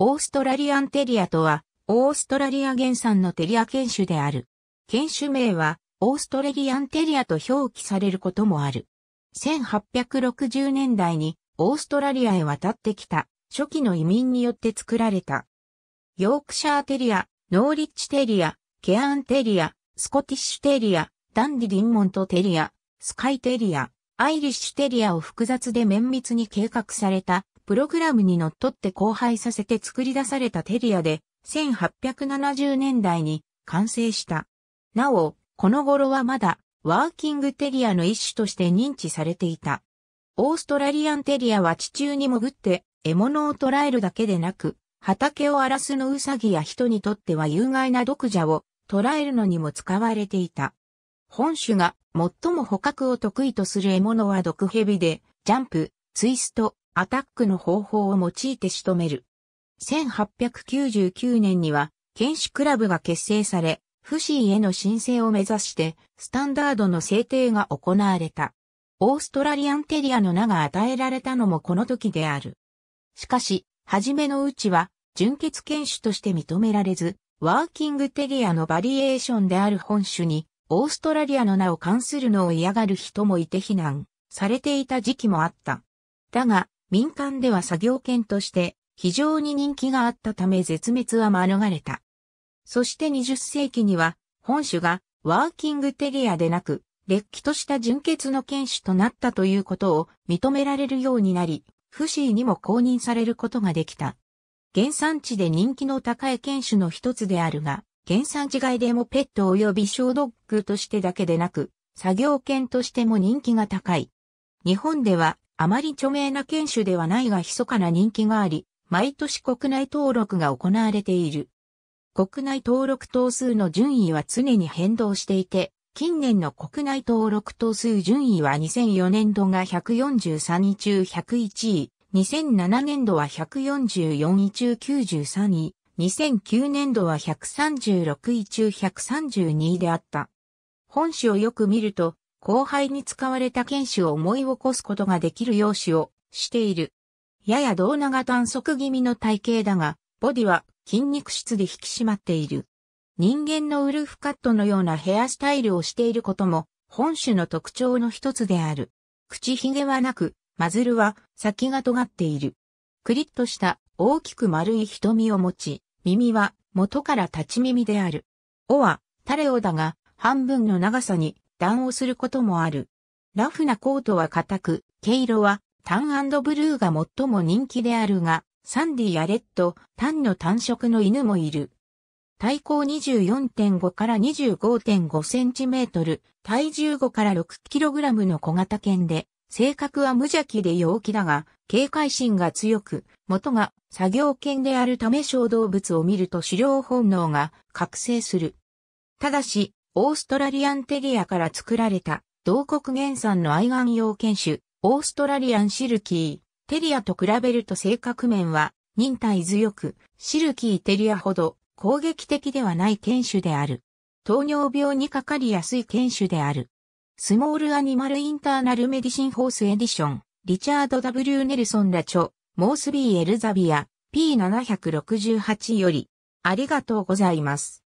オーストラリアンテリアとは、オーストラリア原産のテリア犬種である。犬種名は、オーストラリアンテリアと表記されることもある。1860年代に、オーストラリアへ渡ってきた、初期の移民によって作られた。ヨークシャーテリア、ノーリッチテリア、ケアンテリア、スコティッシュテリア、ダンディ・ディンモントテリア、スカイテリア、アイリッシュテリアを複雑で綿密に計画されたプログラムにのっとって荒廃させて作り出されたテリアで、1870年代に完成した。なお、この頃はまだ、ワーキングテリアの一種として認知されていた。オーストラリアンテリアは地中に潜って獲物を捕らえるだけでなく、畑を荒らすのウサギや人にとっては有害な毒蛇を捕らえるのにも使われていた。本種が最も捕獲を得意とする獲物は毒蛇で、ジャンプ、ツイスト、アタックの方法を用いて仕留める。1899年には、剣士クラブが結成され、不信への申請を目指して、スタンダードの制定が行われた。オーストラリアンテリアの名が与えられたのもこの時である。しかし、初めのうちは、純血犬種として認められず、ワーキングテリアのバリエーションである本種に、オーストラリアの名を冠するのを嫌がる人もいて非難されていた時期もあった。だが、民間では作業犬として非常に人気があったため絶滅は免れた。そして20世紀には本種がワーキングテリアでなく、劣気とした純血の犬種となったということを認められるようになり、不思議にも公認されることができた。原産地で人気の高い犬種の一つであるが、原産地外でもペット及び小ドッグとしてだけでなく、作業犬としても人気が高い。日本ではあまり著名な犬種ではないが密かな人気があり、毎年国内登録が行われている。国内登録頭数の順位は常に変動していて、近年の国内登録頭数順位は2004年度が143位中101位、2007年度は144位中93位、2009年度は136位中132位であった。本誌をよく見ると、後輩に使われた剣士を思い起こすことができる容姿をしている。やや胴長短足気味の体型だが、ボディは筋肉質で引き締まっている。人間のウルフカットのようなヘアスタイルをしていることも、本種の特徴の一つである。口ひげはなく、マズルは先が尖っている。クリッとした大きく丸い瞳を持ち、耳は元から立ち耳である。尾はタレオだが、半分の長さに暖をすることもある。ラフなコートは硬く、毛色はタンブルーが最も人気であるが、サンディやレッド、タンの単色の犬もいる。体高24.5から25.5センチメートル、体重5から6キログラムの小型犬で、性格は無邪気で陽気だが、警戒心が強く、元が作業犬であるため小動物を見ると狩猟本能が覚醒する。ただし、オーストラリアンテリアから作られた、同国原産の愛玩用犬種、オーストラリアンシルキー。テリアと比べると性格面は、忍耐強く、シルキーテリアほど攻撃的ではない犬種である。糖尿病にかかりやすい犬種である。スモールアニマルインターナルメディシンホースエディション、リチャード・ W・ ネルソン・ラチョ、モースビー・エルザビア、P768 より、ありがとうございます。